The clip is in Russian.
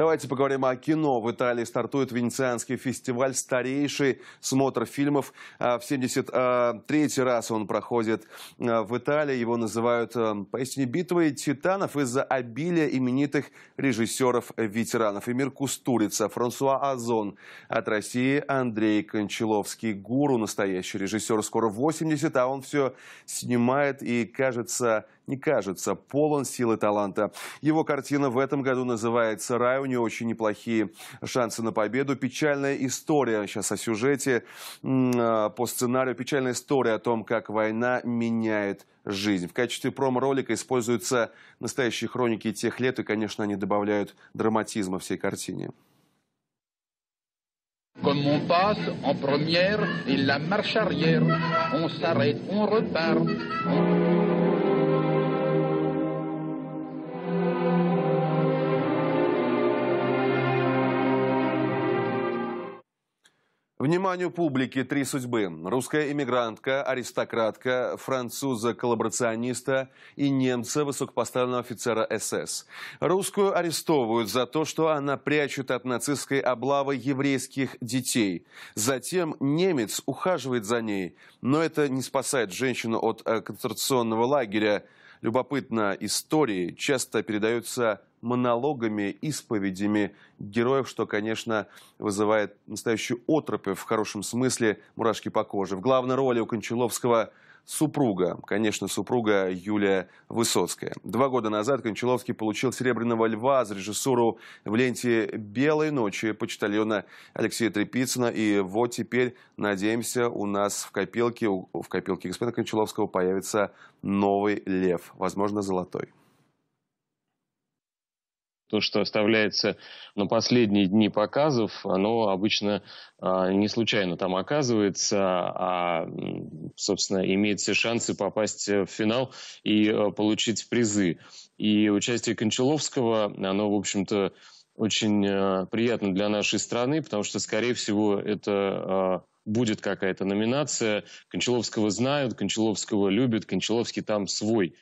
Давайте поговорим о кино. В Италии стартует венецианский фестиваль «Старейший смотр фильмов». А, в 73-й а, раз он проходит а, в Италии. Его называют поистине «Битвой титанов» из-за обилия именитых режиссеров-ветеранов. Эмир Кустурица, Франсуа Озон, от России Андрей Кончаловский. Гуру, настоящий режиссер, скоро 80, а он все снимает и, кажется, не кажется полон силы таланта. Его картина в этом году называется «Рай». У нее очень неплохие шансы на победу. Печальная история сейчас о сюжете э, по сценарию. Печальная история о том, как война меняет жизнь. В качестве промо-ролика используются настоящие хроники тех лет, и, конечно, они добавляют драматизма всей картине. Comme on passe en première et la marche arrière, on s'arrête, on repart. Вниманию публики три судьбы. Русская иммигрантка, аристократка, француза-коллаборациониста и немца высокопоставленного офицера СС. Русскую арестовывают за то, что она прячет от нацистской облавы еврейских детей. Затем немец ухаживает за ней, но это не спасает женщину от э, концентрационного лагеря. Любопытно, истории часто передаются монологами, исповедями героев, что, конечно, вызывает настоящую отропь в хорошем смысле мурашки по коже. В главной роли у Кончаловского супруга, конечно, супруга Юлия Высоцкая. Два года назад Кончаловский получил «Серебряного льва» за режиссуру в ленте «Белой ночи» почтальона Алексея Трепицына. И вот теперь, надеемся, у нас в копилке, в копилке господина Кончаловского появится новый лев, возможно, золотой то, что оставляется на последние дни показов, оно обычно а, не случайно там оказывается, а, собственно, имеет все шансы попасть в финал и э, получить призы. И участие Кончаловского, оно, в общем-то, очень э, приятно для нашей страны, потому что, скорее всего, это а, будет какая-то номинация. Кончаловского знают, Кончаловского любят, Кончаловский там свой.